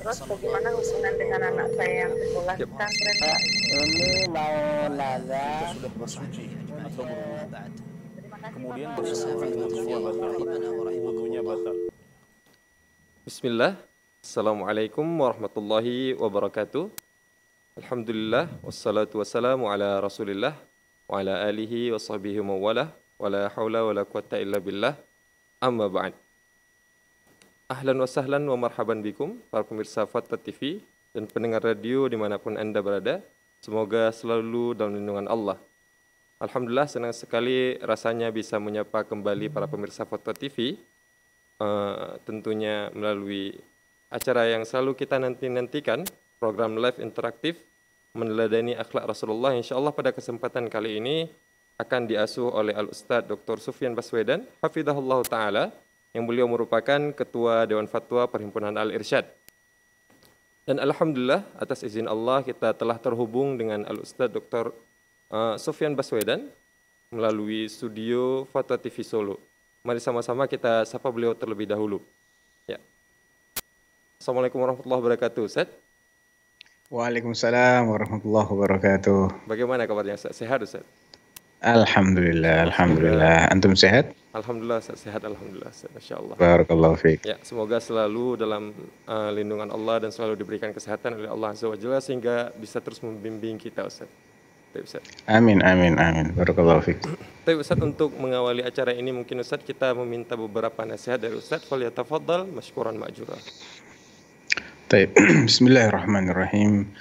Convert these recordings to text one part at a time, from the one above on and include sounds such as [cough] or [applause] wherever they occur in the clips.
Terus bagaimana hubungan dengan anak saya yang sekolah di pesantren Pak? Ini mau nada. Sudah bersuci atau berwudu. Kemudian bersuci batal. Bismillah. Assalamualaikum warahmatullahi wabarakatuh. Alhamdulillah wassalatu wassalamu ala Rasulillah wa ala alihi wa sahbihi wa wala wala haula wala quwata illa billah. Amma ba'd. Ahlan wa sahlan wa marhaban bikum, para pemirsa Fatwa TV dan pendengar radio dimanapun Anda berada. Semoga selalu dalam lindungan Allah. Alhamdulillah senang sekali rasanya bisa menyapa kembali para pemirsa Fatwa TV. Uh, eh, tentunya melalui acara yang selalu kita nanti-nantikan, program live interaktif meneladani akhlak Rasulullah. Insya Allah pada kesempatan kali ini akan diasuh oleh Al-Ustadz Dr. Sufyan Baswedan, Hafidahullah Ta'ala, yang beliau merupakan Ketua Dewan Fatwa Perhimpunan Al-Irsyad. Dan Alhamdulillah atas izin Allah kita telah terhubung dengan Al-Ustaz Dr. Eh, sofian Baswedan melalui studio Fatwa TV Solo. Mari sama-sama kita sapa beliau terlebih dahulu. Ya. Assalamualaikum warahmatullahi wabarakatuh, Ustaz. Waalaikumsalam warahmatullahi wabarakatuh. Bagaimana kabarnya Ustaz? Sehat Ustaz? Alhamdulillah, alhamdulillah. Antum sehat? Alhamdulillah sehat, alhamdulillah. Masya Allah. Barakallahu fiik. Ya, semoga selalu dalam uh, lindungan Allah dan selalu diberikan kesehatan oleh Allah Azza wa sehingga bisa terus membimbing kita, Ustaz. Taip, Ustaz. Amin, amin, amin. Barakallahu fiik. Tapi Ustaz untuk mengawali acara ini mungkin Ustaz kita meminta beberapa nasihat dari Ustaz. Falyatafaddal mashkuran ma'jura. Baik. [clears throat] Bismillahirrahmanirrahim.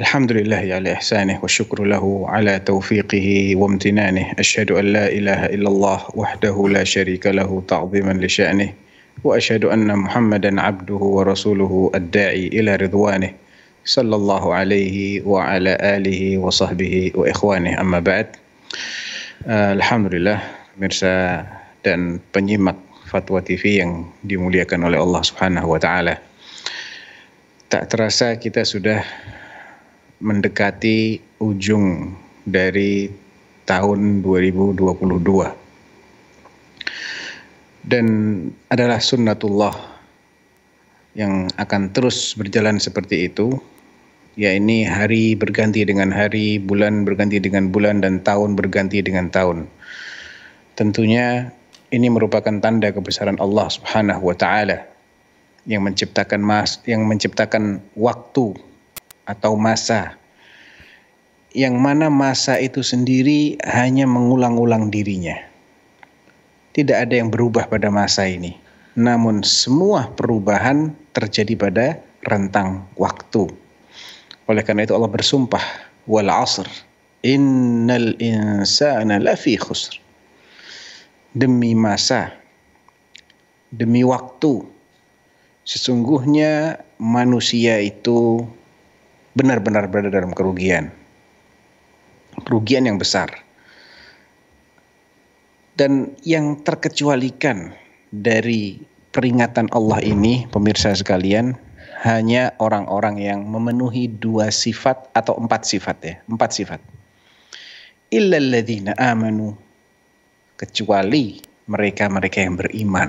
الحمد لله على إحسانه والشكر له على توفيقه وامتنانه أشهد أن لا إله إلا الله وحده لا شريك له تعظيما لشأنه وأشهد أن محمدا عبده ورسوله الداعي إلى رضوانه صلى الله عليه وعلى آله وصحبه وإخوانه أما بعد الحمد لله مرسى dan penyimak Fatwa TV yang dimuliakan oleh Allah Subhanahu wa taala. Tak terasa kita sudah mendekati ujung dari tahun 2022 dan adalah sunnatullah yang akan terus berjalan seperti itu ya ini hari berganti dengan hari, bulan berganti dengan bulan, dan tahun berganti dengan tahun. Tentunya ini merupakan tanda kebesaran Allah Subhanahu wa taala yang menciptakan mas yang menciptakan waktu atau masa yang mana masa itu sendiri hanya mengulang-ulang dirinya. Tidak ada yang berubah pada masa ini. Namun semua perubahan terjadi pada rentang waktu. Oleh karena itu Allah bersumpah wal asr innal insana lafi khusr. Demi masa, demi waktu, sesungguhnya manusia itu benar-benar berada dalam kerugian. Kerugian yang besar. Dan yang terkecualikan dari peringatan Allah ini, pemirsa sekalian, hanya orang-orang yang memenuhi dua sifat atau empat sifat ya, empat sifat. Illalladzina amanu kecuali mereka-mereka yang beriman.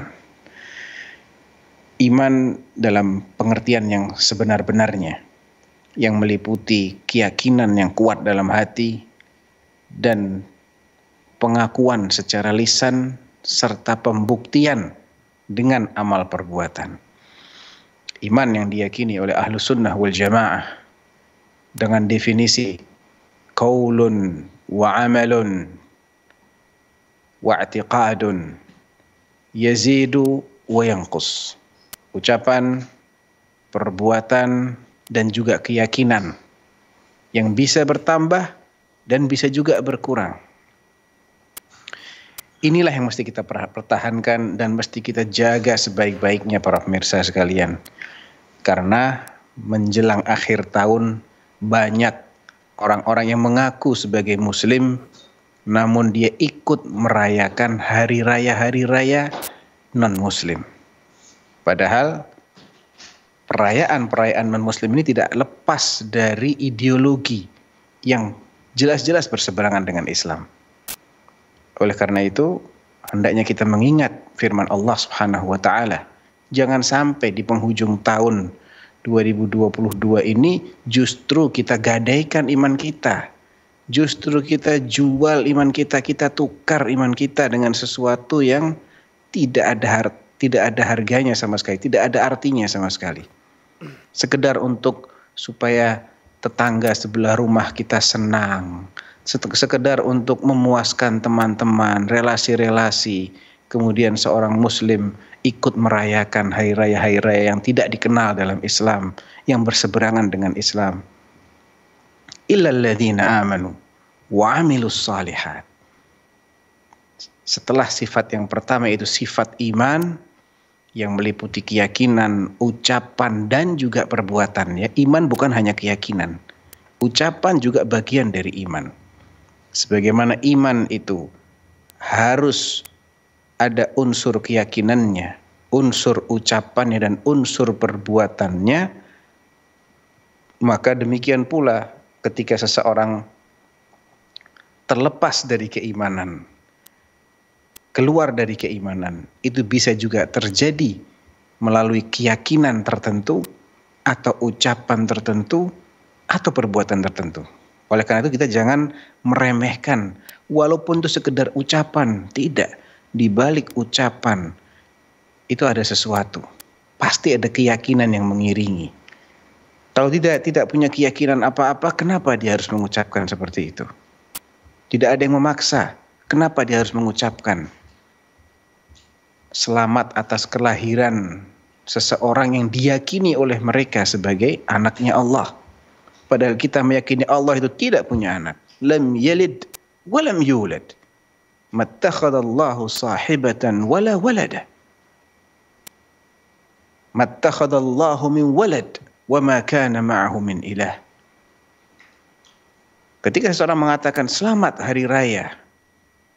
Iman dalam pengertian yang sebenar-benarnya yang meliputi keyakinan yang kuat dalam hati dan pengakuan secara lisan serta pembuktian dengan amal perbuatan. Iman yang diyakini oleh ahlu sunnah wal jamaah dengan definisi kaulun wa amalun wa atiqadun yazidu wa yangkus Ucapan, perbuatan, dan juga keyakinan yang bisa bertambah dan bisa juga berkurang. Inilah yang mesti kita pertahankan dan mesti kita jaga sebaik-baiknya para pemirsa sekalian. Karena menjelang akhir tahun banyak orang-orang yang mengaku sebagai muslim namun dia ikut merayakan hari raya-hari raya non muslim. Padahal perayaan-perayaan non-muslim ini tidak lepas dari ideologi yang jelas-jelas berseberangan dengan Islam. Oleh karena itu, hendaknya kita mengingat firman Allah Subhanahu wa taala. Jangan sampai di penghujung tahun 2022 ini justru kita gadaikan iman kita. Justru kita jual iman kita, kita tukar iman kita dengan sesuatu yang tidak ada tidak ada harganya sama sekali, tidak ada artinya sama sekali sekedar untuk supaya tetangga sebelah rumah kita senang, sekedar untuk memuaskan teman-teman, relasi-relasi, kemudian seorang muslim ikut merayakan hari raya-hari raya yang tidak dikenal dalam Islam, yang berseberangan dengan Islam. Illalladzina amanu wa amilus salihat. Setelah sifat yang pertama itu sifat iman, yang meliputi keyakinan, ucapan dan juga perbuatan ya. Iman bukan hanya keyakinan. Ucapan juga bagian dari iman. Sebagaimana iman itu harus ada unsur keyakinannya, unsur ucapannya dan unsur perbuatannya, maka demikian pula ketika seseorang terlepas dari keimanan, keluar dari keimanan. Itu bisa juga terjadi melalui keyakinan tertentu atau ucapan tertentu atau perbuatan tertentu. Oleh karena itu kita jangan meremehkan walaupun itu sekedar ucapan, tidak. Di balik ucapan itu ada sesuatu. Pasti ada keyakinan yang mengiringi. Kalau tidak tidak punya keyakinan apa-apa, kenapa dia harus mengucapkan seperti itu? Tidak ada yang memaksa. Kenapa dia harus mengucapkan? selamat atas kelahiran seseorang yang diyakini oleh mereka sebagai anaknya Allah. Padahal kita meyakini Allah itu tidak punya anak. Lam yalid wa lam yulad. Mattakhadallahu sahibatan wala walada. Mattakhadallahu min walad wa ma kana ma'ahu min ilah. Ketika seseorang mengatakan selamat hari raya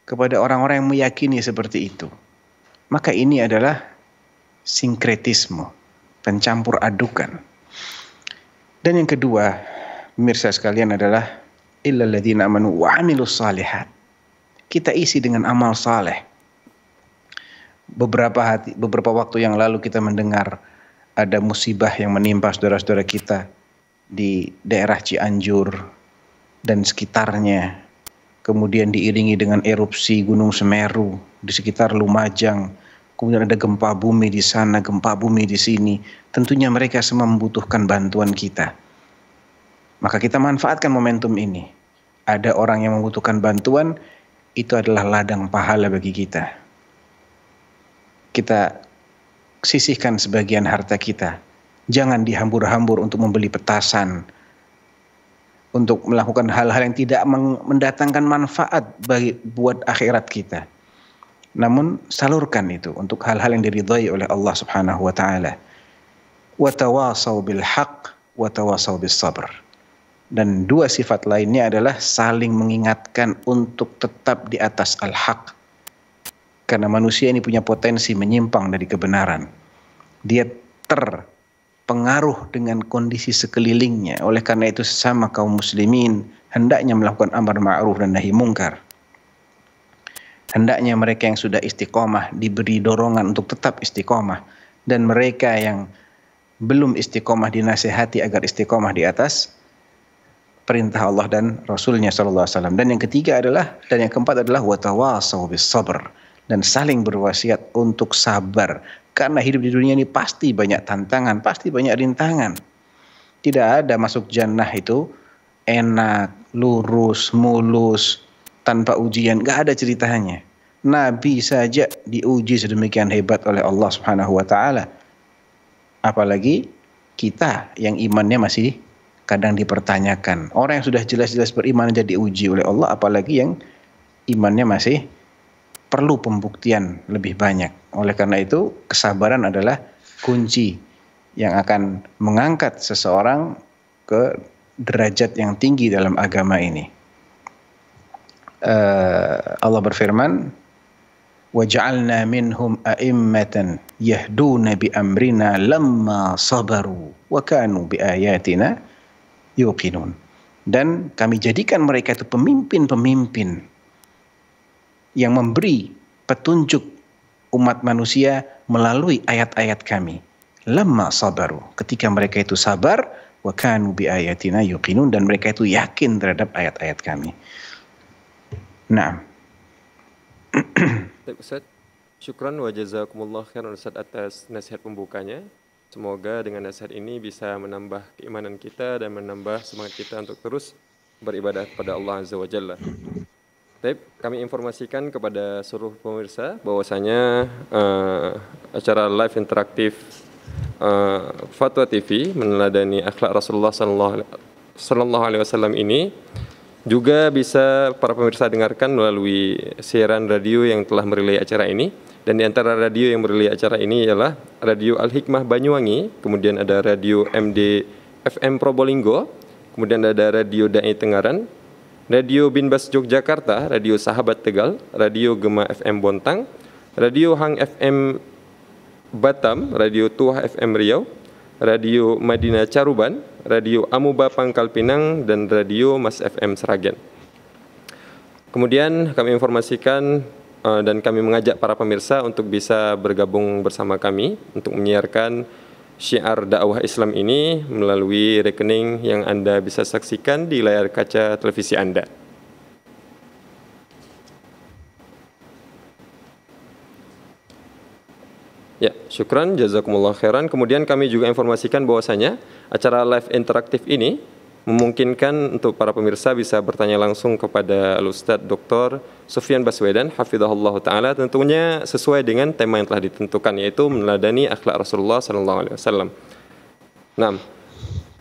kepada orang-orang yang meyakini seperti itu, maka ini adalah sinkretisme, pencampur adukan. Dan yang kedua, pemirsa sekalian adalah illalladzina amanu wa amilus salihat. Kita isi dengan amal saleh. Beberapa hati, beberapa waktu yang lalu kita mendengar ada musibah yang menimpa saudara-saudara kita di daerah Cianjur dan sekitarnya kemudian diiringi dengan erupsi Gunung Semeru di sekitar Lumajang, kemudian ada gempa bumi di sana, gempa bumi di sini. Tentunya mereka semua membutuhkan bantuan kita. Maka kita manfaatkan momentum ini. Ada orang yang membutuhkan bantuan, itu adalah ladang pahala bagi kita. Kita sisihkan sebagian harta kita. Jangan dihambur-hambur untuk membeli petasan, untuk melakukan hal-hal yang tidak mendatangkan manfaat bagi buat akhirat kita. Namun salurkan itu untuk hal-hal yang diridhai oleh Allah Subhanahu wa taala. Wa bil haqq wa bis sabr. Dan dua sifat lainnya adalah saling mengingatkan untuk tetap di atas al-haq. Karena manusia ini punya potensi menyimpang dari kebenaran. Dia ter pengaruh dengan kondisi sekelilingnya. Oleh karena itu sesama kaum muslimin hendaknya melakukan amar ma'ruf dan nahi mungkar. Hendaknya mereka yang sudah istiqomah diberi dorongan untuk tetap istiqomah dan mereka yang belum istiqomah dinasehati agar istiqomah di atas perintah Allah dan Rasulnya Shallallahu Alaihi Dan yang ketiga adalah dan yang keempat adalah watawasau dan saling berwasiat untuk sabar karena hidup di dunia ini pasti banyak tantangan, pasti banyak rintangan. Tidak ada masuk jannah itu enak, lurus, mulus, tanpa ujian. Gak ada ceritanya. Nabi saja diuji sedemikian hebat oleh Allah Subhanahu wa taala. Apalagi kita yang imannya masih kadang dipertanyakan. Orang yang sudah jelas-jelas beriman jadi diuji oleh Allah apalagi yang imannya masih perlu pembuktian lebih banyak. Oleh karena itu, kesabaran adalah kunci yang akan mengangkat seseorang ke derajat yang tinggi dalam agama ini. Uh, Allah berfirman, وَجَعَلْنَا مِنْهُمْ أَئِمَّةً يَهْدُونَ بِأَمْرِنَا لَمَّا صَبَرُوا وَكَانُوا بِآيَاتِنَا يُقِنُونَ Dan kami jadikan mereka itu pemimpin-pemimpin yang memberi petunjuk umat manusia melalui ayat-ayat kami. Lama sabaru, ketika mereka itu sabar, wakanu bi ayatina yuqinun dan mereka itu yakin terhadap ayat-ayat kami. Nah. [clears throat] Baik Ustaz. Syukran wa jazakumullah khairan Ustaz atas nasihat pembukanya. Semoga dengan nasihat ini bisa menambah keimanan kita dan menambah semangat kita untuk terus beribadah kepada Allah Azza wa Jalla. Tapi kami informasikan kepada seluruh pemirsa bahwasanya uh, acara live interaktif uh, Fatwa TV meneladani akhlak Rasulullah Sallallahu Alaihi Wasallam ini juga bisa para pemirsa dengarkan melalui siaran radio yang telah merilai acara ini dan di antara radio yang merilai acara ini ialah Radio Al Hikmah Banyuwangi, kemudian ada Radio MD FM Probolinggo, kemudian ada Radio Dai Tengaran, Radio Binbas Yogyakarta, Radio Sahabat Tegal, Radio Gema FM Bontang, Radio Hang FM Batam, Radio Tuah FM Riau, Radio Madinah Caruban, Radio Amuba Pangkal Pinang, dan Radio Mas FM Seragen. Kemudian kami informasikan eh, dan kami mengajak para pemirsa untuk bisa bergabung bersama kami untuk menyiarkan syiar dakwah Islam ini melalui rekening yang Anda bisa saksikan di layar kaca televisi Anda. Ya, syukran jazakumullah khairan. Kemudian kami juga informasikan bahwasanya acara live interaktif ini memungkinkan untuk para pemirsa bisa bertanya langsung kepada Ustaz Dr. Sufyan Baswedan hafizahullah taala tentunya sesuai dengan tema yang telah ditentukan yaitu meneladani akhlak Rasulullah sallallahu alaihi wasallam. Nah,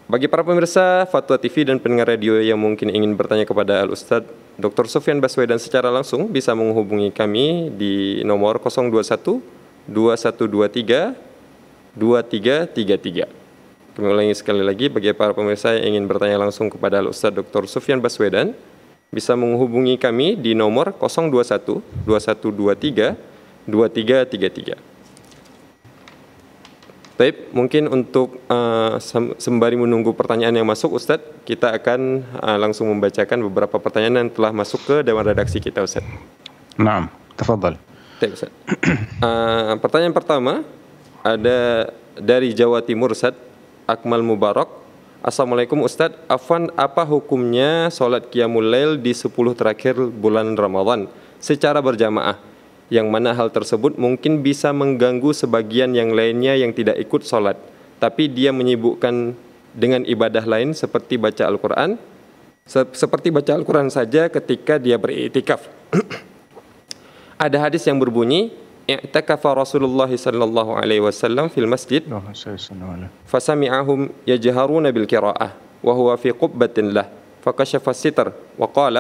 bagi para pemirsa Fatwa TV dan pendengar radio yang mungkin ingin bertanya kepada Al Ustaz Dr. Sufyan Baswedan secara langsung bisa menghubungi kami di nomor 021 2123 2333. Kami ulangi sekali lagi bagi para pemirsa yang ingin bertanya langsung kepada Ustadz Dr. Sufyan Baswedan bisa menghubungi kami di nomor 021 2123 2333. Baik, mungkin untuk uh, sembari menunggu pertanyaan yang masuk, Ustadz, kita akan uh, langsung membacakan beberapa pertanyaan yang telah masuk ke dewan redaksi kita, Ustadz. Naam, tafadhal. Baik, Ustadz. uh, [clears throat] eh, pertanyaan pertama ada dari Jawa Timur, Ustadz. Akmal Mubarak. Assalamualaikum Ustadz, Afwan apa hukumnya sholat Qiyamul Lail di 10 terakhir bulan Ramadhan secara berjamaah? Yang mana hal tersebut mungkin bisa mengganggu sebagian yang lainnya yang tidak ikut sholat, tapi dia menyibukkan dengan ibadah lain seperti baca Al-Quran, seperti baca Al-Quran saja ketika dia beriktikaf. [clears throat] Ada hadis yang berbunyi, اعتكف رسول الله صلى الله عليه وسلم في المسجد فسمعهم يجهرون بالقراءة وهو في قبة له فكشف الستر وقال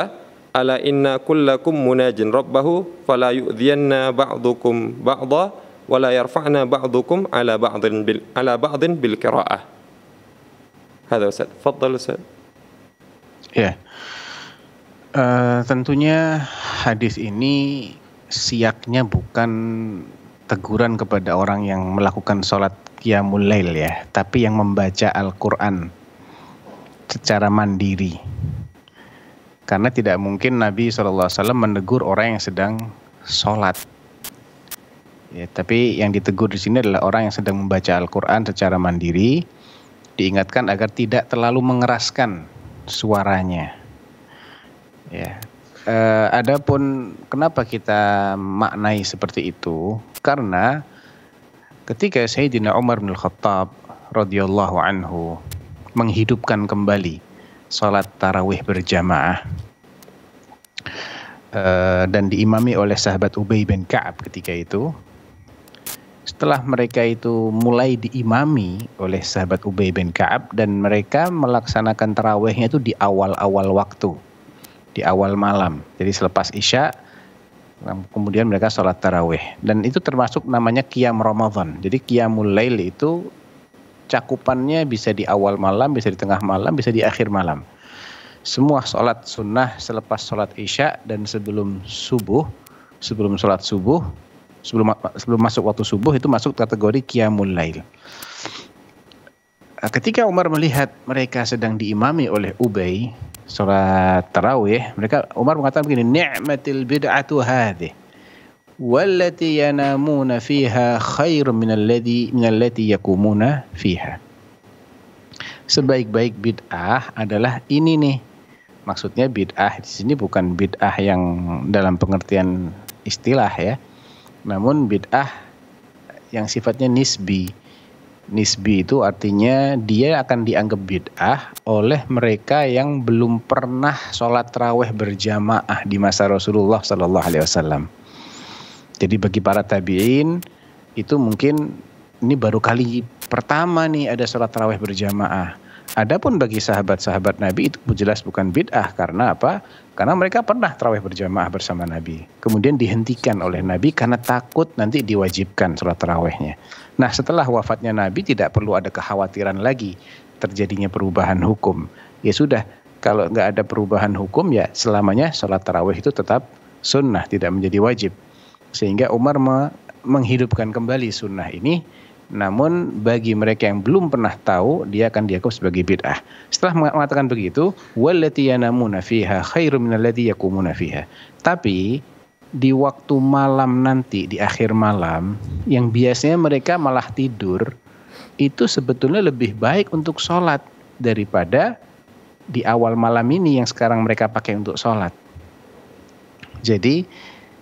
ألا إن كلكم مناج ربه فلا يؤذين بعضكم بعضا ولا يرفعنا بعضكم على بعض بال... على بعض بالقراءة هذا Ustaz تفضل Ustaz Ya yeah. uh, tentunya hadis ini siaknya bukan teguran kepada orang yang melakukan sholat qiyamul lail ya, tapi yang membaca Al-Quran secara mandiri. Karena tidak mungkin Nabi SAW menegur orang yang sedang sholat. Ya, tapi yang ditegur di sini adalah orang yang sedang membaca Al-Quran secara mandiri, diingatkan agar tidak terlalu mengeraskan suaranya. Ya, Uh, adapun kenapa kita maknai seperti itu? Karena ketika Sayyidina Umar bin Khattab radhiyallahu anhu menghidupkan kembali salat tarawih berjamaah uh, dan diimami oleh sahabat Ubay bin Ka'ab ketika itu. Setelah mereka itu mulai diimami oleh sahabat Ubay bin Ka'ab dan mereka melaksanakan tarawihnya itu di awal-awal waktu di awal malam. Jadi selepas isya kemudian mereka sholat taraweh dan itu termasuk namanya kiam Ramadan. Jadi kiamul lail itu cakupannya bisa di awal malam, bisa di tengah malam, bisa di akhir malam. Semua sholat sunnah selepas sholat isya dan sebelum subuh, sebelum sholat subuh, sebelum sebelum masuk waktu subuh itu masuk kategori kiamul lail. Ketika Umar melihat mereka sedang diimami oleh Ubay sholat tarawih mereka Umar mengatakan begini ni'matil bid'atu hadhi wallati yanamuna fiha khair min alladhi min allati yakumuna fiha sebaik-baik bid'ah adalah ini nih maksudnya bid'ah di sini bukan bid'ah yang dalam pengertian istilah ya namun bid'ah yang sifatnya nisbi Nisbi itu artinya dia akan dianggap bid'ah oleh mereka yang belum pernah sholat raweh berjamaah di masa Rasulullah Sallallahu Alaihi Wasallam. Jadi bagi para tabiin itu mungkin ini baru kali pertama nih ada sholat raweh berjamaah. Adapun bagi sahabat-sahabat Nabi itu jelas bukan bid'ah karena apa? Karena mereka pernah terawih berjamaah bersama Nabi. Kemudian dihentikan oleh Nabi karena takut nanti diwajibkan sholat terawihnya. Nah setelah wafatnya Nabi tidak perlu ada kekhawatiran lagi terjadinya perubahan hukum. Ya sudah, kalau nggak ada perubahan hukum ya selamanya sholat terawih itu tetap sunnah, tidak menjadi wajib. Sehingga Umar menghidupkan kembali sunnah ini namun bagi mereka yang belum pernah tahu, dia akan dianggap sebagai bid'ah. Setelah mengatakan begitu, Tapi di waktu malam nanti di akhir malam yang biasanya mereka malah tidur itu sebetulnya lebih baik untuk sholat daripada di awal malam ini yang sekarang mereka pakai untuk sholat. Jadi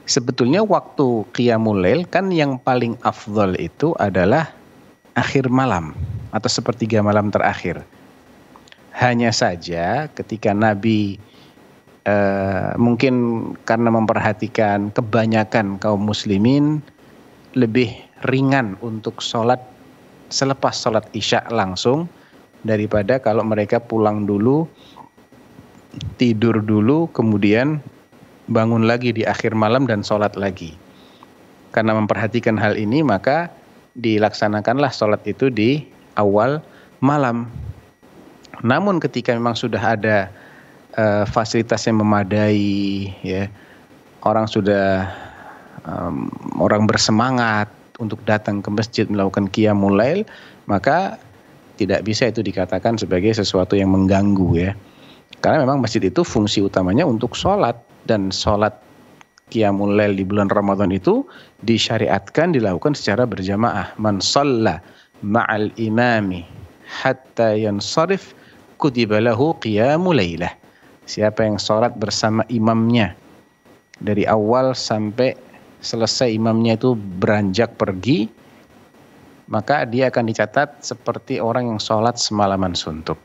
sebetulnya waktu qiyamul kan yang paling afdol itu adalah akhir malam atau sepertiga malam terakhir. Hanya saja ketika Nabi eh, mungkin karena memperhatikan kebanyakan kaum muslimin lebih ringan untuk sholat selepas sholat isya langsung daripada kalau mereka pulang dulu tidur dulu kemudian bangun lagi di akhir malam dan sholat lagi. Karena memperhatikan hal ini maka dilaksanakanlah sholat itu di awal malam. Namun ketika memang sudah ada uh, fasilitas yang memadai, ya orang sudah um, orang bersemangat untuk datang ke masjid melakukan qiyamul lail, maka tidak bisa itu dikatakan sebagai sesuatu yang mengganggu ya. Karena memang masjid itu fungsi utamanya untuk sholat dan sholat Qiyamul Lail di bulan Ramadan itu disyariatkan dilakukan secara berjamaah. Man shalla ma'al imami hatta yansarif kutiba lahu qiyamul lailah. Siapa yang sholat bersama imamnya dari awal sampai selesai imamnya itu beranjak pergi, maka dia akan dicatat seperti orang yang sholat semalaman suntuk.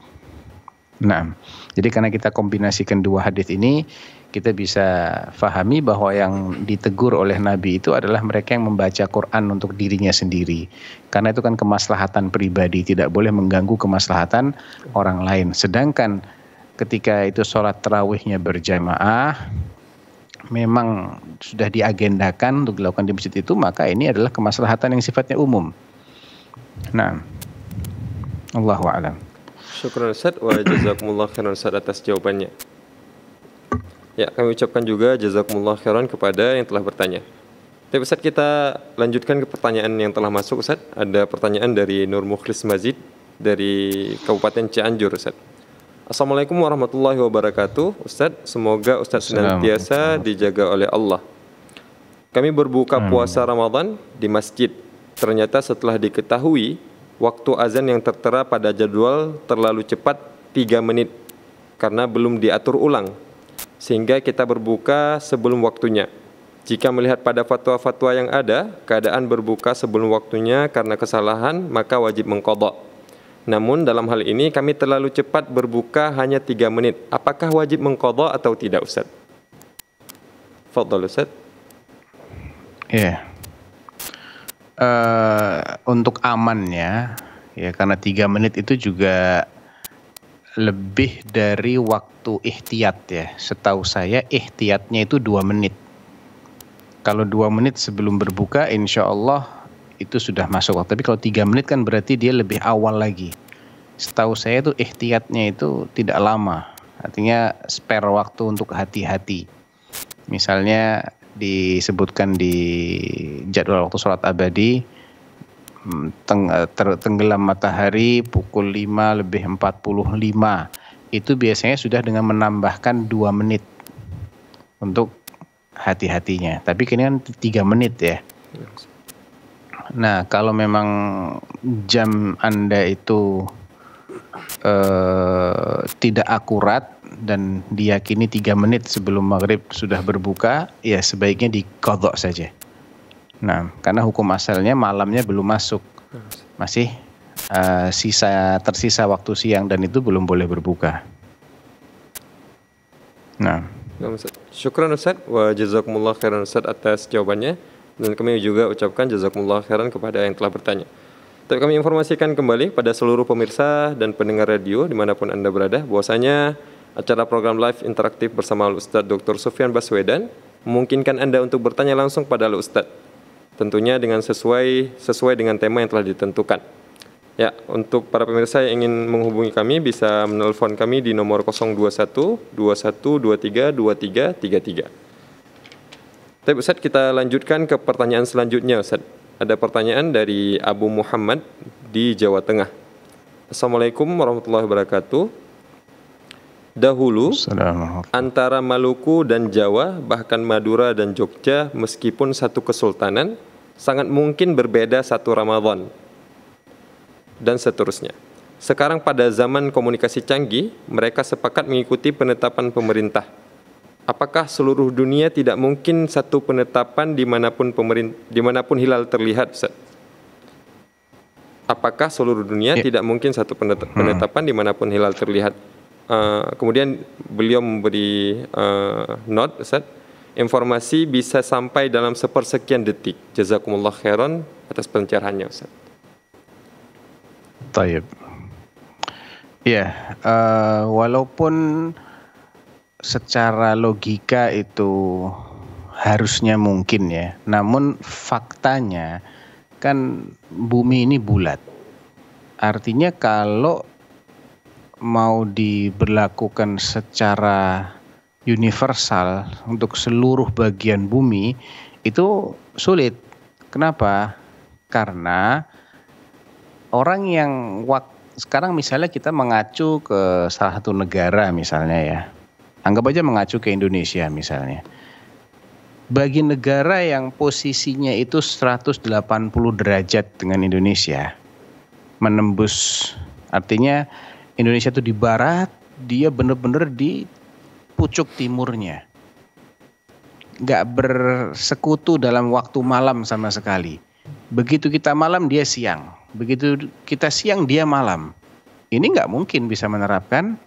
Nah, jadi karena kita kombinasikan dua hadis ini, kita bisa fahami bahwa yang ditegur oleh Nabi itu adalah mereka yang membaca Quran untuk dirinya sendiri. Karena itu kan kemaslahatan pribadi, tidak boleh mengganggu kemaslahatan orang lain. Sedangkan ketika itu sholat terawihnya berjamaah, memang sudah diagendakan untuk dilakukan di masjid itu, maka ini adalah kemaslahatan yang sifatnya umum. Nah, Allahu'alam. Syukur Ustaz wa jazakumullah khairan Ustaz atas jawabannya. Ya, kami ucapkan juga jazakumullah khairan kepada yang telah bertanya. Tapi Ustaz kita lanjutkan ke pertanyaan yang telah masuk Ustaz. Ada pertanyaan dari Nur Mukhlis Mazid dari Kabupaten Cianjur Ustaz. Assalamualaikum warahmatullahi wabarakatuh Ustaz. Semoga Ustaz senantiasa dijaga oleh Allah. Kami berbuka hmm. puasa Ramadan di masjid. Ternyata setelah diketahui waktu azan yang tertera pada jadwal terlalu cepat 3 menit karena belum diatur ulang sehingga kita berbuka sebelum waktunya. Jika melihat pada fatwa-fatwa yang ada, keadaan berbuka sebelum waktunya karena kesalahan, maka wajib mengkodok. Namun dalam hal ini kami terlalu cepat berbuka hanya 3 menit. Apakah wajib mengkodok atau tidak Ustaz? Fadol Ustaz. Ya. Yeah. Uh, untuk amannya, ya karena tiga menit itu juga lebih dari waktu ikhtiat ya. Setahu saya ikhtiatnya itu dua menit. Kalau dua menit sebelum berbuka, insya Allah itu sudah masuk waktu. Tapi kalau tiga menit kan berarti dia lebih awal lagi. Setahu saya itu ikhtiatnya itu tidak lama. Artinya spare waktu untuk hati-hati. Misalnya disebutkan di jadwal waktu sholat abadi, teng, eh, ter, tenggelam matahari pukul 5 lebih 45 itu biasanya sudah dengan menambahkan dua menit untuk hati-hatinya. Tapi kini kan tiga menit ya. Nah kalau memang jam anda itu eh, tidak akurat dan diyakini tiga menit sebelum maghrib sudah berbuka, ya sebaiknya dikodok saja. Nah, karena hukum asalnya malamnya belum masuk, masih uh, sisa tersisa waktu siang dan itu belum boleh berbuka. Nah. nah Syukran Ustaz wa jazakumullah khairan Ustaz atas jawabannya dan kami juga ucapkan jazakumullah khairan kepada yang telah bertanya. Tapi kami informasikan kembali pada seluruh pemirsa dan pendengar radio dimanapun Anda berada bahwasanya acara program live interaktif bersama Ustadz Dr. Sofian Baswedan memungkinkan Anda untuk bertanya langsung pada Ustadz tentunya dengan sesuai sesuai dengan tema yang telah ditentukan. Ya, untuk para pemirsa yang ingin menghubungi kami bisa menelpon kami di nomor 021 2123 2333. Tapi Ustaz, kita lanjutkan ke pertanyaan selanjutnya Ustaz. Ada pertanyaan dari Abu Muhammad di Jawa Tengah. Assalamualaikum warahmatullahi wabarakatuh dahulu antara Maluku dan Jawa, bahkan Madura dan Jogja, meskipun satu kesultanan, sangat mungkin berbeda satu Ramadan dan seterusnya. Sekarang pada zaman komunikasi canggih, mereka sepakat mengikuti penetapan pemerintah. Apakah seluruh dunia tidak mungkin satu penetapan dimanapun, pemerintah, dimanapun hilal terlihat, Ustaz? Apakah seluruh dunia ya. tidak mungkin satu hmm. penetapan hmm. dimanapun hilal terlihat? Uh, kemudian beliau memberi uh, eh, note Ustaz informasi bisa sampai dalam sepersekian detik. Jazakumullah khairan atas pencerahannya Ustaz. Taib. Ya, yeah, uh, walaupun secara logika itu harusnya mungkin ya. Namun faktanya kan bumi ini bulat. Artinya kalau mau diberlakukan secara universal untuk seluruh bagian bumi itu sulit. Kenapa? Karena orang yang waktu sekarang misalnya kita mengacu ke salah satu negara misalnya ya. Anggap aja mengacu ke Indonesia misalnya. Bagi negara yang posisinya itu 180 derajat dengan Indonesia menembus artinya Indonesia itu di barat, dia benar-benar di pucuk timurnya. Gak bersekutu dalam waktu malam sama sekali. Begitu kita malam, dia siang. Begitu kita siang, dia malam. Ini gak mungkin bisa menerapkan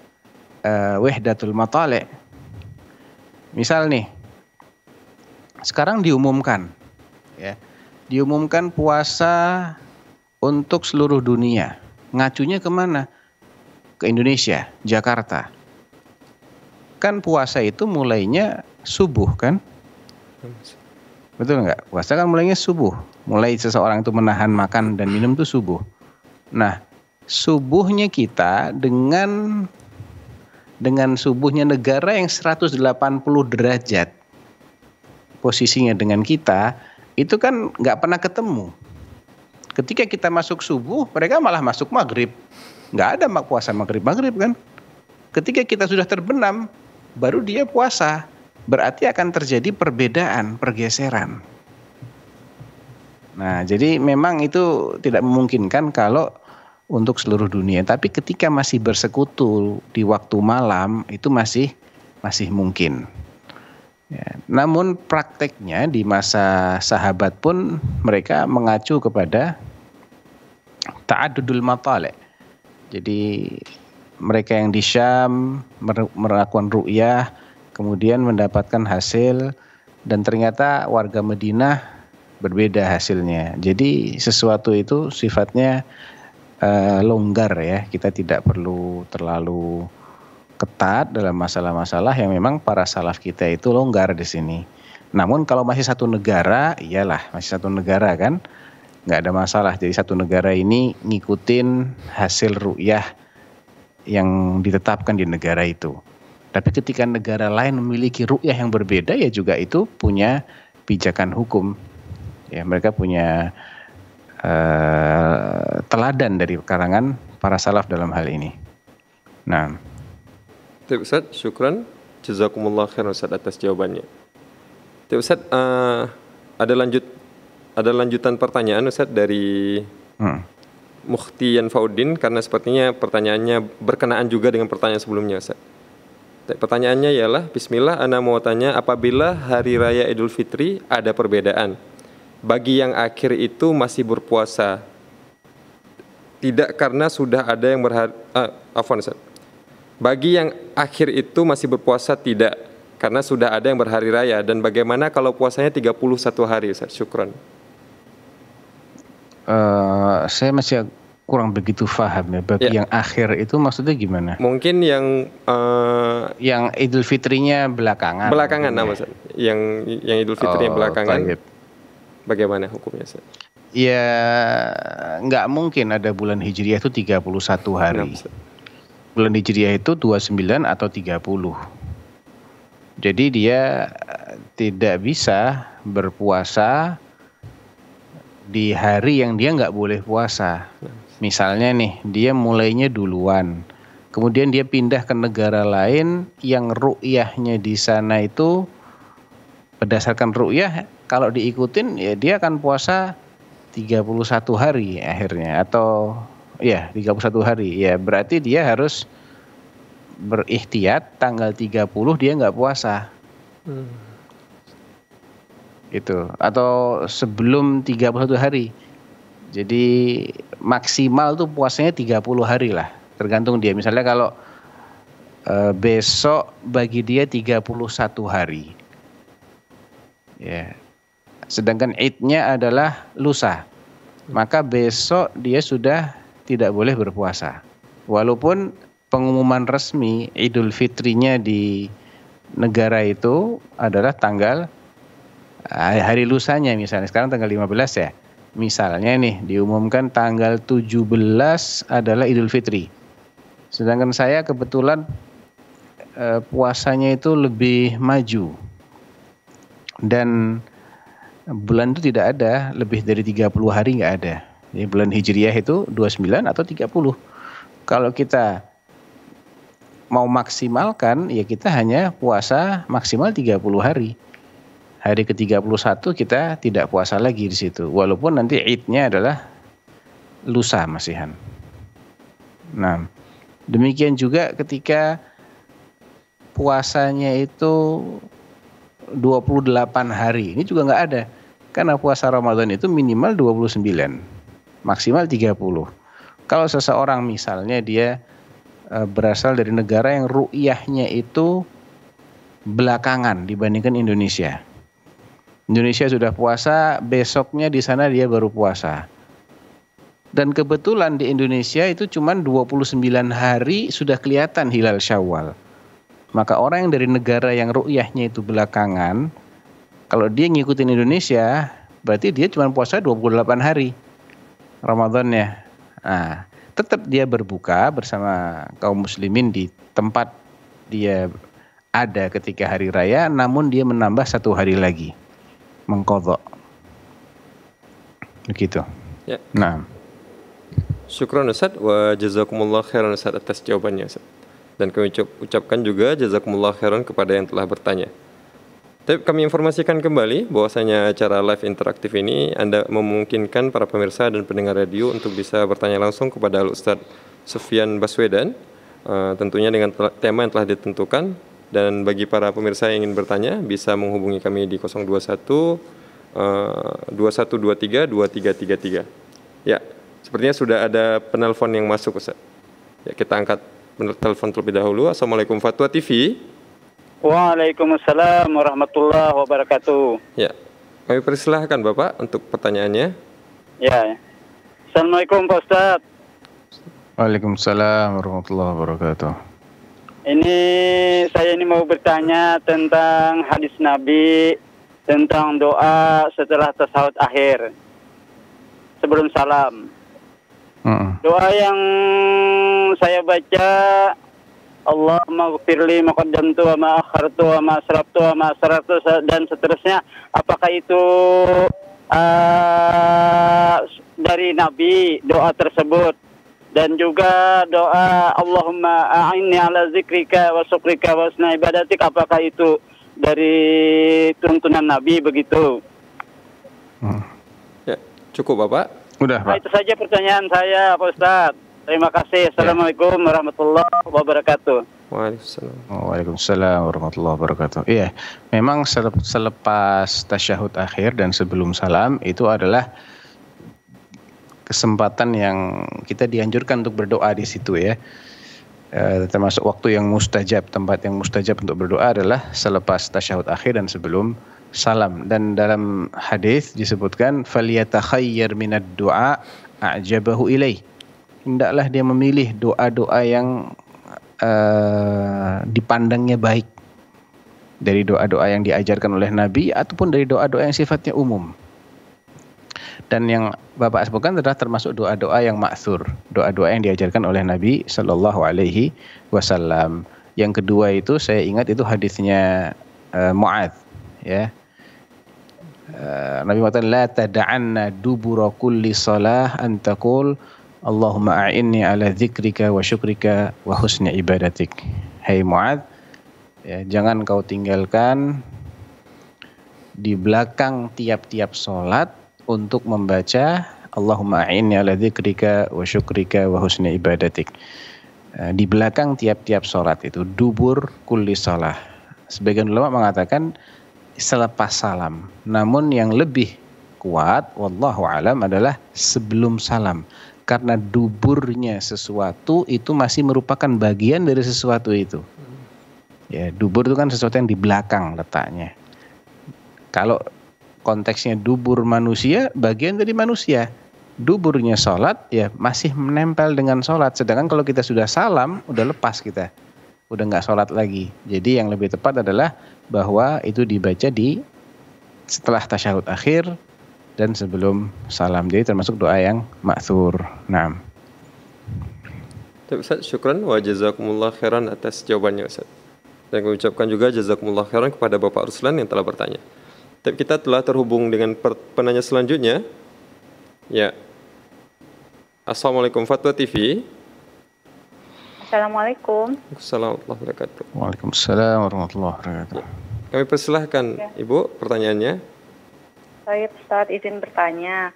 uh, wahdatul matale. Misal nih, sekarang diumumkan, ya, diumumkan puasa untuk seluruh dunia. Ngacunya kemana? ke Indonesia, Jakarta. Kan puasa itu mulainya subuh kan? Betul nggak? Puasa kan mulainya subuh. Mulai seseorang itu menahan makan dan minum itu subuh. Nah, subuhnya kita dengan dengan subuhnya negara yang 180 derajat posisinya dengan kita itu kan nggak pernah ketemu. Ketika kita masuk subuh, mereka malah masuk maghrib nggak ada mak puasa maghrib maghrib kan ketika kita sudah terbenam baru dia puasa berarti akan terjadi perbedaan pergeseran nah jadi memang itu tidak memungkinkan kalau untuk seluruh dunia tapi ketika masih bersekutu di waktu malam itu masih masih mungkin Ya, namun prakteknya di masa sahabat pun mereka mengacu kepada ta'adudul matale. Jadi mereka yang di Syam melakukan ru'yah kemudian mendapatkan hasil dan ternyata warga Madinah berbeda hasilnya. Jadi sesuatu itu sifatnya uh, longgar ya. Kita tidak perlu terlalu ketat dalam masalah-masalah yang memang para salaf kita itu longgar di sini. Namun kalau masih satu negara, iyalah masih satu negara kan nggak ada masalah. Jadi satu negara ini ngikutin hasil ru'yah yang ditetapkan di negara itu. Tapi ketika negara lain memiliki ru'yah yang berbeda ya juga itu punya pijakan hukum. Ya mereka punya uh, teladan dari karangan para salaf dalam hal ini. Nah. Baik Ustaz, syukran. Jazakumullah khairan Ustaz atas jawabannya. Baik Ustaz, uh, ada lanjut ada lanjutan pertanyaan Ustadz dari hmm. Mukhtian Faudin karena sepertinya pertanyaannya berkenaan juga dengan pertanyaan sebelumnya Ustaz. Pertanyaannya ialah Bismillah Anda mau tanya apabila Hari Raya Idul Fitri ada perbedaan Bagi yang akhir itu masih berpuasa Tidak karena sudah ada yang berhari uh, ah, Afwan Ustaz Bagi yang akhir itu masih berpuasa tidak Karena sudah ada yang berhari raya Dan bagaimana kalau puasanya 31 hari Ustaz Syukran. Eh, saya masih kurang begitu paham ya bagi ya. yang akhir itu maksudnya gimana? Mungkin yang uh, yang Idul Fitrinya belakangan. Belakangan nah maksud. Yang yang Idul Fitrinya oh, belakangan. Bagaimana hukumnya? Sir? Ya nggak mungkin ada bulan Hijriah itu 31 hari. Nah, bulan Hijriah itu 29 atau 30. Jadi dia tidak bisa berpuasa di hari yang dia nggak boleh puasa. Misalnya nih, dia mulainya duluan. Kemudian dia pindah ke negara lain yang ru'yahnya di sana itu berdasarkan ru'yah kalau diikutin ya dia akan puasa 31 hari akhirnya atau ya 31 hari. Ya berarti dia harus berikhtiat tanggal 30 dia nggak puasa. Hmm itu atau sebelum 31 hari. Jadi maksimal tuh puasanya 30 hari lah, tergantung dia. Misalnya kalau e, besok bagi dia 31 hari. Ya. Sedangkan Idnya adalah lusa. Maka besok dia sudah tidak boleh berpuasa. Walaupun pengumuman resmi Idul Fitrinya di negara itu adalah tanggal Ah, hari lusanya misalnya sekarang tanggal 15 ya. Misalnya nih diumumkan tanggal 17 adalah Idul Fitri. Sedangkan saya kebetulan eh, puasanya itu lebih maju. Dan bulan itu tidak ada lebih dari 30 hari nggak ada. Jadi bulan Hijriah itu 29 atau 30. Kalau kita mau maksimalkan ya kita hanya puasa maksimal 30 hari hari ke-31 kita tidak puasa lagi di situ. Walaupun nanti idnya adalah lusa masihan. Nah, demikian juga ketika puasanya itu 28 hari. Ini juga nggak ada. Karena puasa Ramadan itu minimal 29, maksimal 30. Kalau seseorang misalnya dia e, berasal dari negara yang ru'yahnya itu belakangan dibandingkan Indonesia. Indonesia sudah puasa, besoknya di sana dia baru puasa. Dan kebetulan di Indonesia itu cuma 29 hari sudah kelihatan hilal Syawal. Maka orang yang dari negara yang ru'yahnya itu belakangan, kalau dia ngikutin Indonesia, berarti dia cuma puasa 28 hari Ramadannya. Nah, tetap dia berbuka bersama kaum muslimin di tempat dia ada ketika hari raya, namun dia menambah satu hari lagi mengkodok begitu ya. nah Syukran Ustaz wa jazakumullah khairan Ustaz atas jawabannya Ustaz. Dan kami ucapkan juga jazakumullah khairan kepada yang telah bertanya. Tapi kami informasikan kembali bahwasanya acara live interaktif ini Anda memungkinkan para pemirsa dan pendengar radio untuk bisa bertanya langsung kepada Ustaz Sufyan Baswedan uh, tentunya dengan tema yang telah ditentukan dan bagi para pemirsa yang ingin bertanya bisa menghubungi kami di 021 2123 2333. Ya, sepertinya sudah ada penelpon yang masuk Ustaz. Ya, kita angkat telepon terlebih dahulu. Assalamualaikum Fatwa TV. Waalaikumsalam warahmatullahi wabarakatuh. Ya, kami persilahkan Bapak untuk pertanyaannya. Ya, ya. Assalamualaikum Pak Ustaz. Waalaikumsalam warahmatullahi wabarakatuh. Ini saya ini mau bertanya tentang hadis Nabi tentang doa setelah tasawuf akhir sebelum salam. uh Doa yang saya baca Allah maghfirli maqaddamtu wa ma akhartu wa ma wa dan seterusnya. Apakah itu uh, dari Nabi doa tersebut? dan juga doa Allahumma a'inni ala zikrika wa syukrika wa husna ibadatik apakah itu dari tuntunan Nabi begitu hmm. ya, cukup Bapak Udah, nah, Pak. Nah, itu saja pertanyaan saya Pak Ustaz terima kasih ya. Assalamualaikum ya. warahmatullahi wabarakatuh Waalaikumsalam. Waalaikumsalam warahmatullahi wabarakatuh. Iya, memang selepas tasyahud akhir dan sebelum salam itu adalah kesempatan yang kita dianjurkan untuk berdoa di situ ya. E, termasuk waktu yang mustajab, tempat yang mustajab untuk berdoa adalah selepas tasyahud akhir dan sebelum salam. Dan dalam hadis disebutkan falyatakhayyar minad du'a a'jabahu ilaih. Hendaklah dia memilih doa-doa yang uh, dipandangnya baik dari doa-doa yang diajarkan oleh Nabi ataupun dari doa-doa yang sifatnya umum dan yang Bapak sebutkan adalah termasuk doa-doa yang maksur, doa-doa yang diajarkan oleh Nabi Shallallahu Alaihi Wasallam. Yang kedua itu saya ingat itu hadisnya uh, eh, Muad, ya. Uh, Nabi mengatakan la tada'anna dubura kulli salah antakul Allahumma a'inni ala dzikrika wa syukrika wa husni ibadatik. Hai hey Muad, ya, jangan kau tinggalkan di belakang tiap-tiap solat untuk membaca Allahumma a'inni ala dzikrika wa syukrika wa husni ibadatik. Eh, di belakang tiap-tiap sholat itu dubur kulli sholat Sebagian ulama mengatakan selepas salam. Namun yang lebih kuat wallahu alam adalah sebelum salam karena duburnya sesuatu itu masih merupakan bagian dari sesuatu itu. Ya, dubur itu kan sesuatu yang di belakang letaknya. Kalau konteksnya dubur manusia bagian dari manusia duburnya sholat ya masih menempel dengan sholat sedangkan kalau kita sudah salam udah lepas kita udah nggak sholat lagi jadi yang lebih tepat adalah bahwa itu dibaca di setelah tasyahud akhir dan sebelum salam jadi termasuk doa yang maksur nam Ustaz, syukran wa jazakumullah khairan atas jawabannya Ustaz. Dan kami ucapkan juga jazakumullah khairan kepada Bapak Ruslan yang telah bertanya. Tapi kita telah terhubung dengan penanya selanjutnya. Ya. Assalamualaikum Fatwa TV. Assalamualaikum. Assalamualaikum warahmatullahi wabarakatuh. Waalaikumsalam warahmatullahi wabarakatuh. Kami persilahkan ya. Ibu pertanyaannya. Saya saat izin bertanya.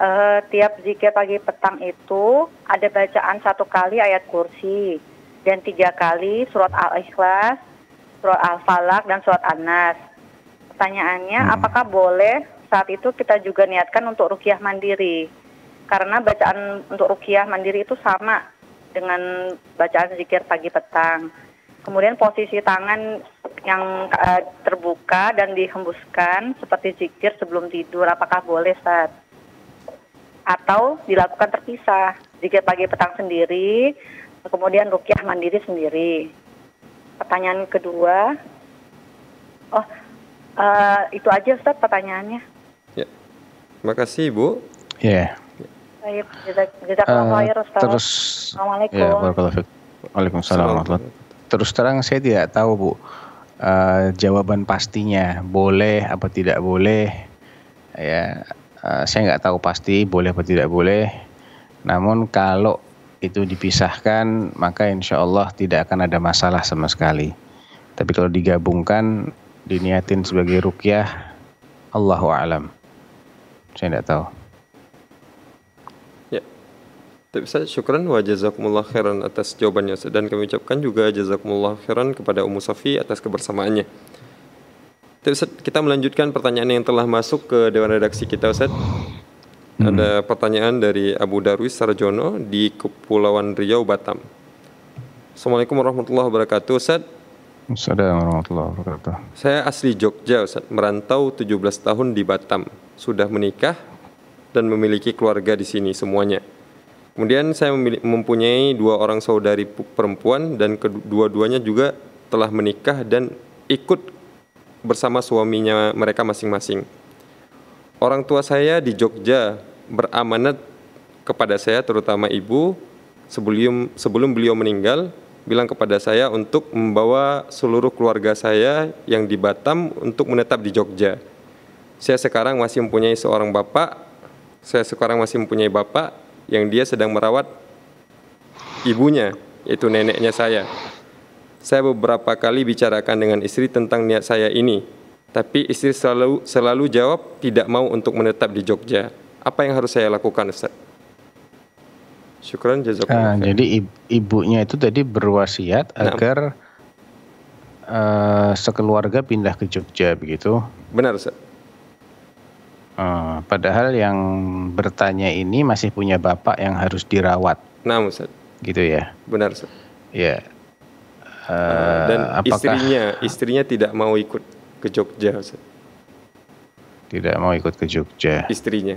Uh, tiap zikir pagi petang itu ada bacaan satu kali ayat kursi dan tiga kali surat al-ikhlas, surat al-falak dan surat an Pertanyaannya, hmm. apakah boleh saat itu kita juga niatkan untuk rukiah mandiri? Karena bacaan untuk rukiah mandiri itu sama dengan bacaan zikir pagi petang. Kemudian posisi tangan yang uh, terbuka dan dihembuskan seperti zikir sebelum tidur, apakah boleh saat? Atau dilakukan terpisah, zikir pagi petang sendiri, kemudian rukiah mandiri sendiri. Pertanyaan kedua, oh Uh, itu aja Ustaz pertanyaannya. Ya. Terima kasih Ibu. Ya. Yeah. Jazakallah uh, Terus Ya, Waalaikumsalam Terus terang saya tidak tahu Bu. Uh, jawaban pastinya boleh apa tidak boleh ya uh, saya nggak tahu pasti boleh apa tidak boleh namun kalau itu dipisahkan maka insya Allah tidak akan ada masalah sama sekali tapi kalau digabungkan diniatin sebagai rukyah Allahu alam saya tidak tahu ya Tapi saya syukran wa jazakumullah khairan atas jawabannya dan kami ucapkan juga jazakumullah khairan kepada Ummu Safi atas kebersamaannya Tapi kita melanjutkan pertanyaan yang telah masuk ke dewan redaksi kita Ustaz hmm. ada pertanyaan dari Abu Darwis Sarjono di Kepulauan Riau Batam Assalamualaikum warahmatullahi wabarakatuh Ustaz Assalamualaikum warahmatullahi wabarakatuh. Saya asli Jogja, Ustaz. merantau 17 tahun di Batam. Sudah menikah dan memiliki keluarga di sini semuanya. Kemudian saya mempunyai dua orang saudari perempuan dan kedua-duanya juga telah menikah dan ikut bersama suaminya mereka masing-masing. Orang tua saya di Jogja beramanat kepada saya terutama ibu sebelum sebelum beliau meninggal bilang kepada saya untuk membawa seluruh keluarga saya yang di Batam untuk menetap di Jogja. Saya sekarang masih mempunyai seorang bapak, saya sekarang masih mempunyai bapak yang dia sedang merawat ibunya, yaitu neneknya saya. Saya beberapa kali bicarakan dengan istri tentang niat saya ini, tapi istri selalu selalu jawab tidak mau untuk menetap di Jogja. Apa yang harus saya lakukan, Ustaz? Syukran Nah, jadi ibunya itu tadi berwasiat nah. agar uh, sekeluarga pindah ke Jogja begitu. Benar, Ustaz. Uh, padahal yang bertanya ini masih punya bapak yang harus dirawat. Nah, Ustaz. Gitu ya. Benar, Ustaz. Ya. Yeah. uh, dan eh, apakah... istrinya, istrinya tidak mau ikut ke Jogja, Ustaz. Tidak mau ikut ke Jogja. Istrinya.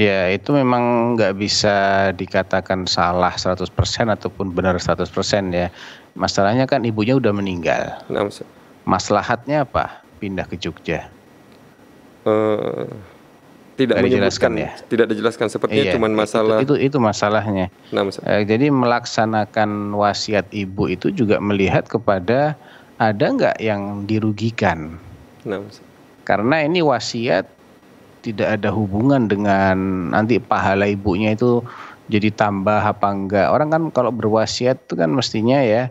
Ya, itu memang nggak bisa dikatakan salah 100% ataupun benar 100% ya. Masalahnya kan ibunya udah meninggal. Nah, Maslahatnya apa? Pindah ke Jogja. Uh, tidak dijelaskan ya. Tidak dijelaskan seperti iya, cuman masalah itu itu, itu masalahnya. Nah, uh, jadi melaksanakan wasiat ibu itu juga melihat kepada ada nggak yang dirugikan. Nah, Karena ini wasiat tidak ada hubungan dengan nanti pahala ibunya itu jadi tambah apa enggak. Orang kan kalau berwasiat itu kan mestinya ya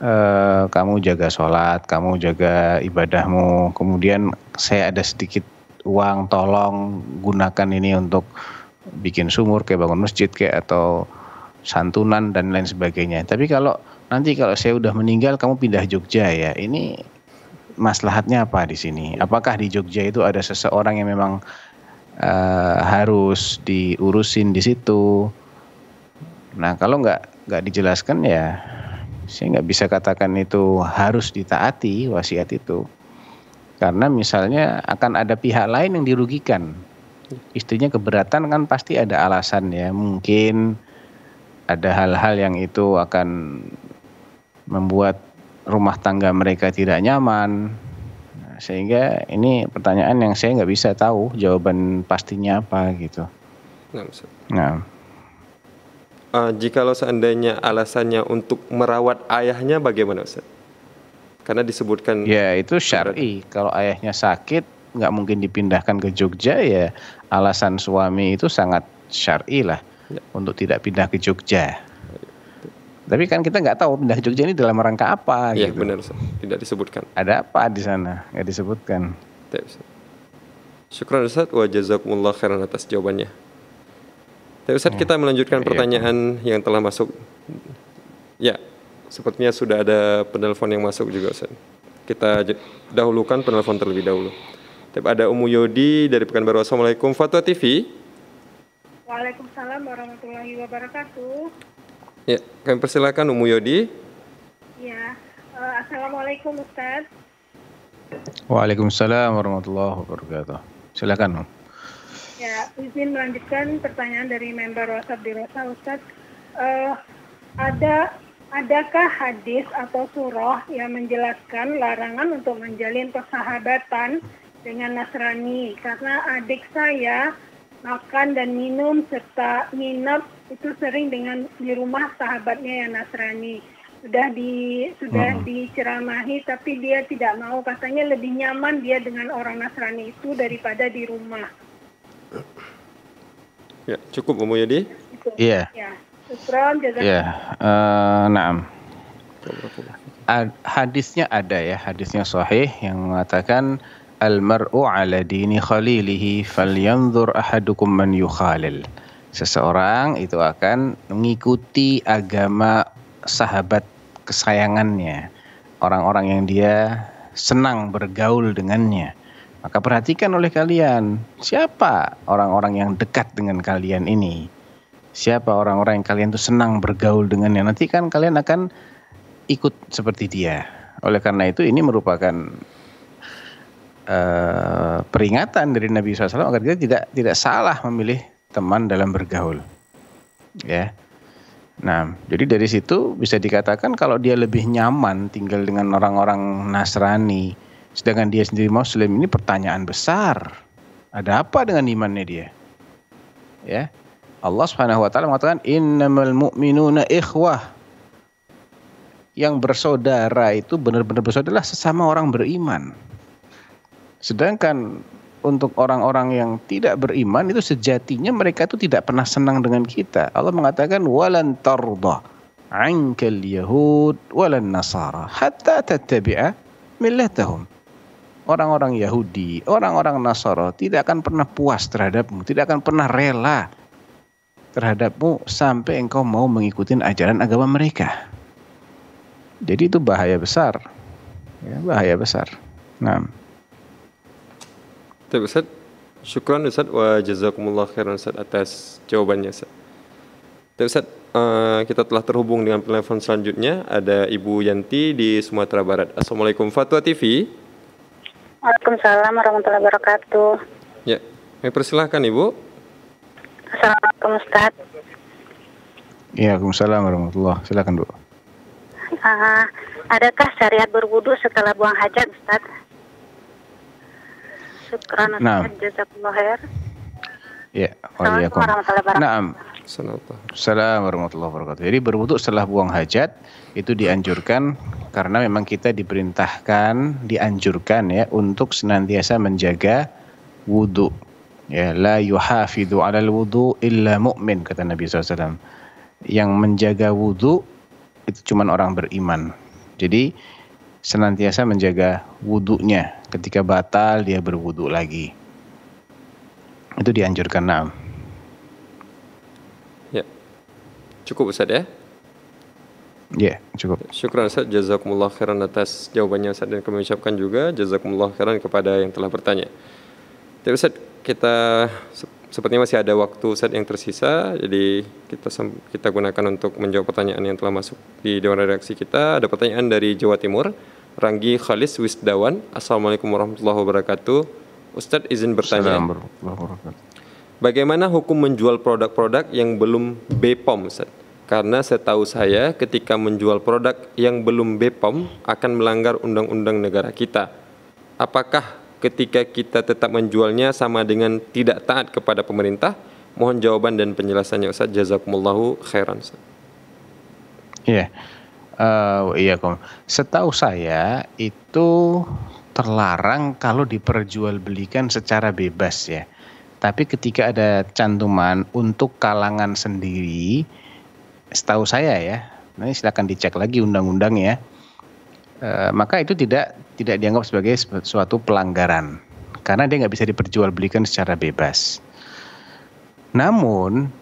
eh, kamu jaga sholat, kamu jaga ibadahmu. Kemudian saya ada sedikit uang, tolong gunakan ini untuk bikin sumur, kayak bangun masjid, kayak atau santunan dan lain sebagainya. Tapi kalau nanti kalau saya udah meninggal, kamu pindah Jogja ya. Ini maslahatnya apa di sini? Apakah di Jogja itu ada seseorang yang memang uh, harus diurusin di situ? Nah kalau nggak nggak dijelaskan ya saya nggak bisa katakan itu harus ditaati wasiat itu karena misalnya akan ada pihak lain yang dirugikan istrinya keberatan kan pasti ada alasan ya mungkin ada hal-hal yang itu akan membuat rumah tangga mereka tidak nyaman. Nah, sehingga ini pertanyaan yang saya nggak bisa tahu jawaban pastinya apa gitu. Nah, nah. Uh, jikalau seandainya alasannya untuk merawat ayahnya bagaimana Ustaz? Karena disebutkan Ya, itu syar'i. Kalau ayahnya sakit nggak mungkin dipindahkan ke Jogja ya alasan suami itu sangat syar'i lah ya. untuk tidak pindah ke Jogja. Tapi kan kita nggak tahu pindah Jogja ini dalam rangka apa. Iya gitu. benar, tidak disebutkan. Ada apa di sana? Nggak disebutkan. Tidak bisa. Syukran Ustaz wa jazakumullah khairan atas jawabannya. Tapi Ustaz hmm. kita melanjutkan ya, pertanyaan ya. yang telah masuk. Ya, sepertinya sudah ada penelpon yang masuk juga Ustaz. Kita dahulukan penelpon terlebih dahulu. Tapi ada Umu Yodi dari Pekanbaru. Assalamualaikum Fatwa TV. Waalaikumsalam warahmatullahi wabarakatuh. Ya, kami persilakan Umu Yodi. Ya, uh, Assalamualaikum Ustaz. Waalaikumsalam warahmatullahi wabarakatuh. Silakan. Um. Ya, izin melanjutkan pertanyaan dari member WhatsApp di Rosa Ustaz. Uh, ada adakah hadis atau surah yang menjelaskan larangan untuk menjalin persahabatan dengan Nasrani karena adik saya makan dan minum serta minum itu sering dengan di rumah sahabatnya yang Nasrani sudah di sudah hmm. diceramahi tapi dia tidak mau katanya lebih nyaman dia dengan orang Nasrani itu daripada di rumah. Ya, cukup Bu Yadi? Iya. Ya. Ya, uh, naam. Ad, hadisnya ada ya, hadisnya sahih yang mengatakan al-mar'u ala dini khalilihi falyanzur ahadukum man yukhalil seseorang itu akan mengikuti agama sahabat kesayangannya, orang-orang yang dia senang bergaul dengannya. Maka perhatikan oleh kalian, siapa orang-orang yang dekat dengan kalian ini? Siapa orang-orang yang kalian tuh senang bergaul dengannya? Nanti kan kalian akan ikut seperti dia. Oleh karena itu ini merupakan uh, peringatan dari Nabi SAW agar kita tidak tidak salah memilih teman dalam bergaul. Ya. Nah, jadi dari situ bisa dikatakan kalau dia lebih nyaman tinggal dengan orang-orang Nasrani, sedangkan dia sendiri Muslim ini pertanyaan besar. Ada apa dengan imannya dia? Ya. Allah Subhanahu wa taala mengatakan innamal mu'minuna ikhwah. Yang bersaudara itu benar-benar bersaudara sesama orang beriman. Sedangkan untuk orang-orang yang tidak beriman itu sejatinya mereka itu tidak pernah senang dengan kita. Allah mengatakan walan tarda ankal yahud walan nasara hatta tattabi'a millatahum. Orang-orang Yahudi, orang-orang Nasara tidak akan pernah puas terhadapmu, tidak akan pernah rela terhadapmu sampai engkau mau mengikuti ajaran agama mereka. Jadi itu bahaya besar. Ya, bahaya besar. Nah, tapi Ustaz, syukran Ustaz wa jazakumullah khairan Ustaz atas jawabannya Ustaz. Tapi Ustaz, uh, kita telah terhubung dengan telepon selanjutnya. Ada Ibu Yanti di Sumatera Barat. Assalamualaikum Fatwa TV. Waalaikumsalam warahmatullahi wabarakatuh. Ya, saya eh, persilahkan Ibu. Assalamualaikum Ustaz. Ya, Waalaikumsalam warahmatullahi Silakan Bu. Uh, adakah syariat berwudu setelah buang hajat Ustaz? syukran nah. jazakumullah Ya, Assalamualaikum warahmatullahi wabarakatuh. Naam. warahmatullahi wabarakatuh. Jadi berwudu setelah buang hajat itu dianjurkan karena memang kita diperintahkan, dianjurkan ya untuk senantiasa menjaga wudu. Ya, la yuhafidu 'alal wudu illa mu'min kata Nabi SAW. Yang menjaga wudu itu cuma orang beriman. Jadi senantiasa menjaga wudhunya. Ketika batal dia berwudhu lagi. Itu dianjurkan enam. Ya. Cukup Ustaz ya? Ya, cukup. Syukur Ustaz, jazakumullah khairan atas jawabannya Ustaz dan kami ucapkan juga jazakumullah khairan kepada yang telah bertanya. Tapi Ustaz, kita sepertinya masih ada waktu Ustaz yang tersisa, jadi kita kita gunakan untuk menjawab pertanyaan yang telah masuk di dewan redaksi kita. Ada pertanyaan dari Jawa Timur. Ranggi Khalis Wisdawan. Assalamualaikum warahmatullahi wabarakatuh. Ustadz izin bertanya. Bagaimana hukum menjual produk-produk yang belum BPOM Ustaz? Karena setahu saya ketika menjual produk yang belum BPOM akan melanggar undang-undang negara kita. Apakah ketika kita tetap menjualnya sama dengan tidak taat kepada pemerintah? Mohon jawaban dan penjelasannya Ustaz. Jazakumullahu khairan Ustaz. Iya. Yeah. Uh, iya Kom. Setahu saya itu terlarang kalau diperjualbelikan secara bebas ya. Tapi ketika ada cantuman untuk kalangan sendiri, setahu saya ya, nanti silakan dicek lagi undang-undang ya. E, maka itu tidak tidak dianggap sebagai suatu pelanggaran karena dia nggak bisa diperjualbelikan secara bebas. Namun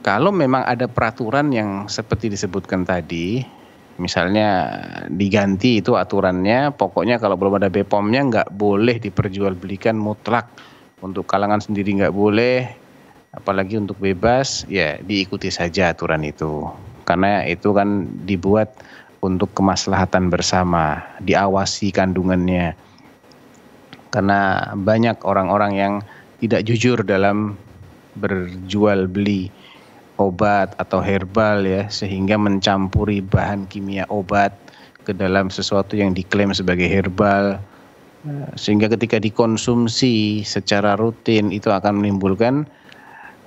kalau memang ada peraturan yang seperti disebutkan tadi, misalnya diganti itu aturannya pokoknya kalau belum ada BPOM-nya nggak boleh diperjualbelikan mutlak untuk kalangan sendiri nggak boleh apalagi untuk bebas ya diikuti saja aturan itu karena itu kan dibuat untuk kemaslahatan bersama diawasi kandungannya karena banyak orang-orang yang tidak jujur dalam berjual beli obat atau herbal ya sehingga mencampuri bahan kimia obat ke dalam sesuatu yang diklaim sebagai herbal eh, sehingga ketika dikonsumsi secara rutin itu akan menimbulkan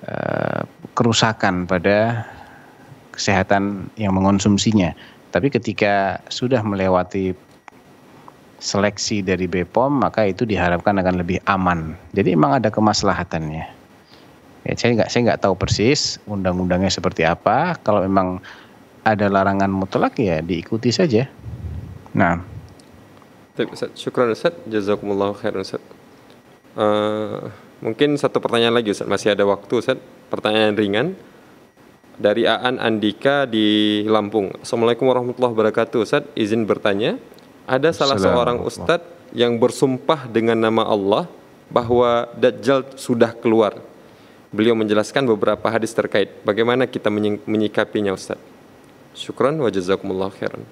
uh, kerusakan pada kesehatan yang mengonsumsinya. Tapi ketika sudah melewati seleksi dari BPOM maka itu diharapkan akan lebih aman. Jadi memang ada kemaslahatannya. Ya, saya nggak saya nggak tahu persis undang-undangnya seperti apa. Kalau memang ada larangan mutlak ya diikuti saja. Nah. Syukran Ustaz, jazakumullah khairan Uh, mungkin satu pertanyaan lagi Ustaz, masih ada waktu Ustaz. Pertanyaan ringan dari Aan Andika di Lampung. Assalamualaikum warahmatullahi wabarakatuh Ustaz, izin bertanya. Ada salah seorang Ustadz yang bersumpah dengan nama Allah bahwa Dajjal sudah keluar Beliau menjelaskan beberapa hadis terkait. Bagaimana kita menyikapinya Ustaz? Syukron wa jazakumullah khairan.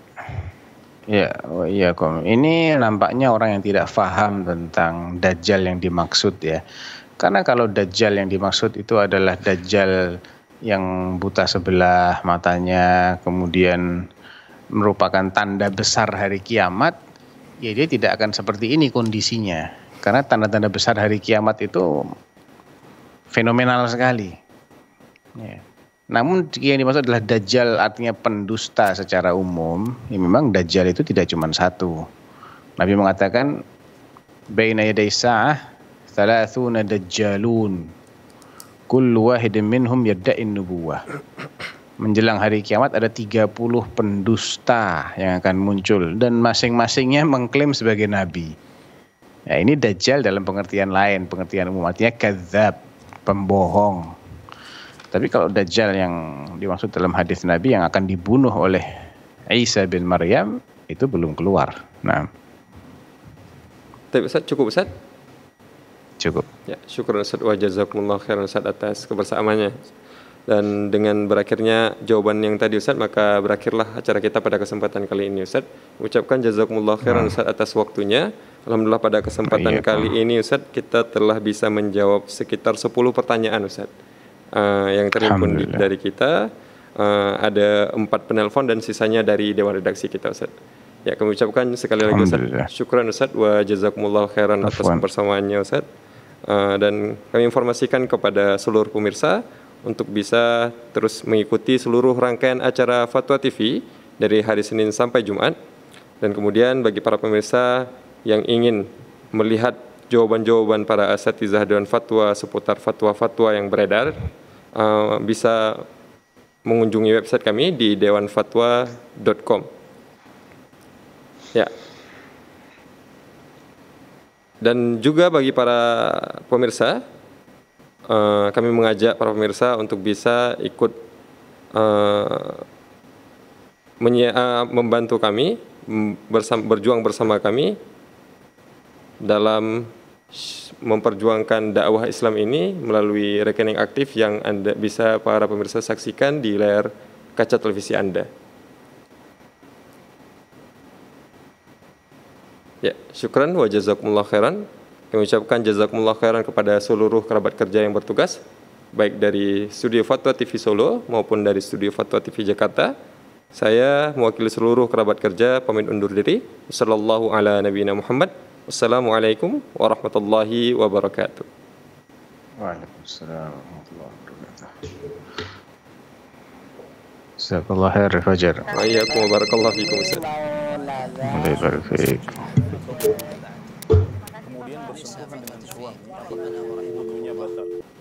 Ya, oh iya kom. Ini nampaknya orang yang tidak paham tentang dajjal yang dimaksud ya. Karena kalau dajjal yang dimaksud itu adalah dajjal yang buta sebelah matanya, kemudian merupakan tanda besar hari kiamat, ya dia tidak akan seperti ini kondisinya. Karena tanda-tanda besar hari kiamat itu fenomenal sekali. Ya. Namun yang dimaksud adalah dajjal artinya pendusta secara umum. Ya, memang dajjal itu tidak cuma satu. Nabi mengatakan baina yaday sa'ah thalathuna dajjalun. Kullu wahidin minhum yadda'in nubuwah. Menjelang hari kiamat ada 30 pendusta yang akan muncul dan masing-masingnya mengklaim sebagai nabi. Ya, ini dajjal dalam pengertian lain, pengertian umum artinya kadzab pembohong. Tapi kalau Dajjal yang dimaksud dalam hadis Nabi yang akan dibunuh oleh Isa bin Maryam itu belum keluar. Nah. Tapi Ustaz cukup Ustaz? Cukup. Ya, syukur Ustaz wa jazakumullah khairan Ustaz atas kebersamaannya. Dan dengan berakhirnya jawaban yang tadi Ustaz, maka berakhirlah acara kita pada kesempatan kali ini Ustaz. Ucapkan jazakumullah khairan nah. Ustaz atas waktunya. Alhamdulillah pada kesempatan iya, kali ini Ustadz kita telah bisa menjawab sekitar 10 pertanyaan Ustadz uh, eh, yang terhimpun dari kita. Uh, ada empat penelpon dan sisanya dari dewan redaksi kita Ustadz. Ya kami ucapkan sekali lagi Ustaz Syukran Ustaz Wa jazakumullah khairan atas kebersamaannya Ustaz uh, Dan kami informasikan kepada seluruh pemirsa Untuk bisa terus mengikuti seluruh rangkaian acara Fatwa TV Dari hari Senin sampai Jumat Dan kemudian bagi para pemirsa yang ingin melihat jawaban-jawaban para asatizah dan fatwa seputar fatwa-fatwa yang beredar uh, bisa mengunjungi website kami di dewanfatwa.com. Ya. Dan juga bagi para pemirsa, uh, kami mengajak para pemirsa untuk bisa ikut uh, menye- uh, membantu kami bersama, berjuang bersama kami dalam memperjuangkan dakwah Islam ini melalui rekening aktif yang Anda bisa para pemirsa saksikan di layar kaca televisi Anda. Ya, syukran wa jazakumullah khairan. Kami ucapkan jazakumullah khairan kepada seluruh kerabat kerja yang bertugas, baik dari Studio Fatwa TV Solo maupun dari Studio Fatwa TV Jakarta. Saya mewakili seluruh kerabat kerja pamit undur diri. Sallallahu ala nabiyina Muhammad. Wassalamualaikum warahmatullahi wabarakatuh. Waalaikumsalam warahmatullahi wabarakatuh. Jazakallah khair Fajar. Waalaikumsalam barakallahu fikum Ustaz. Barakallahu Kemudian bersentuhan dengan suami.